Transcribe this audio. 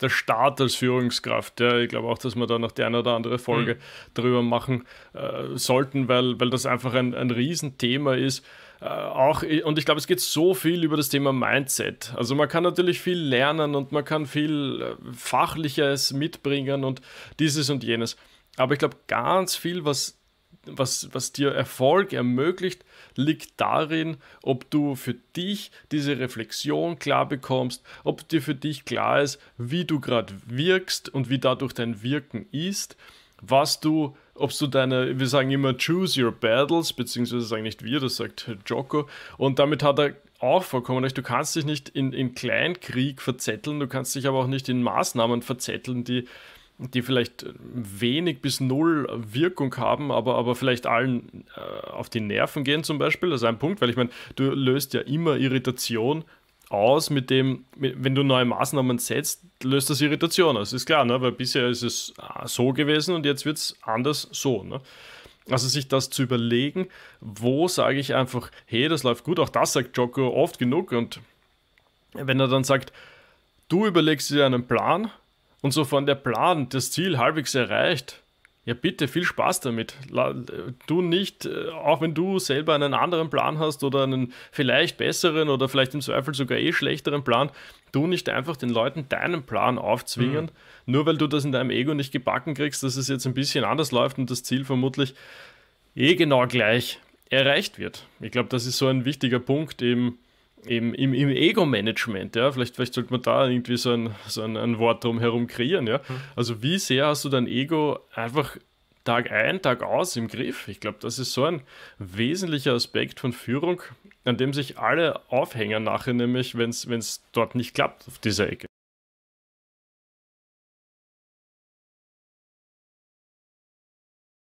der Staat als Führungskraft. Ja. Ich glaube auch, dass wir da noch die eine oder andere Folge mhm. darüber machen äh, sollten, weil, weil das einfach ein, ein Riesenthema ist. Äh, auch, und ich glaube, es geht so viel über das Thema Mindset. Also man kann natürlich viel lernen und man kann viel äh, Fachliches mitbringen und dieses und jenes. Aber ich glaube, ganz viel, was was, was dir Erfolg ermöglicht, liegt darin, ob du für dich diese Reflexion klar bekommst, ob dir für dich klar ist, wie du gerade wirkst und wie dadurch dein Wirken ist, was du, ob du deine, wir sagen immer choose your battles, beziehungsweise sagen nicht wir, das sagt Joko, und damit hat er auch vollkommen recht. Du kannst dich nicht in, in Kleinkrieg verzetteln, du kannst dich aber auch nicht in Maßnahmen verzetteln, die die vielleicht äh, wenig bis null Wirkung haben, aber, aber vielleicht allen äh, auf die Nerven gehen zum Beispiel. Das ist ein Punkt, weil ich meine, du löst ja immer Irritation aus mit dem, mit, wenn du neue Maßnahmen setzt, löst das Irritation aus. Ist klar, ne? weil bisher ist es ah, so gewesen und jetzt wird es anders so. Ne? Also sich das zu überlegen, wo sage ich einfach, hey, das läuft gut, auch das sagt Joko oft genug und wenn er dann sagt, du überlegst dir einen Plan, und so von der Plan, das Ziel halbwegs erreicht, ja bitte, viel Spaß damit. Du nicht, äh, auch wenn du selber einen anderen Plan hast oder einen vielleicht besseren oder vielleicht im Zweifel sogar eh schlechteren Plan, du nicht einfach den Leuten deinen Plan aufzwingen, mhm. nur weil du das in deinem Ego nicht gebacken kriegst, dass es jetzt ein bisschen anders läuft und das Ziel vermutlich eh genau gleich erreicht wird. Ich glaube, das ist so ein wichtiger Punkt eben eben im, im Ego-Management, ja, vielleicht, vielleicht sollte man da irgendwie so ein, so ein, ein Wort drumherum kreieren, ja. Mhm. Also wie sehr hast du dein Ego einfach Tag ein, Tag aus im Griff? Ich glaube, das ist so ein wesentlicher Aspekt von Führung, an dem sich alle aufhängen nachher, nämlich wenn es dort nicht klappt auf dieser Ecke.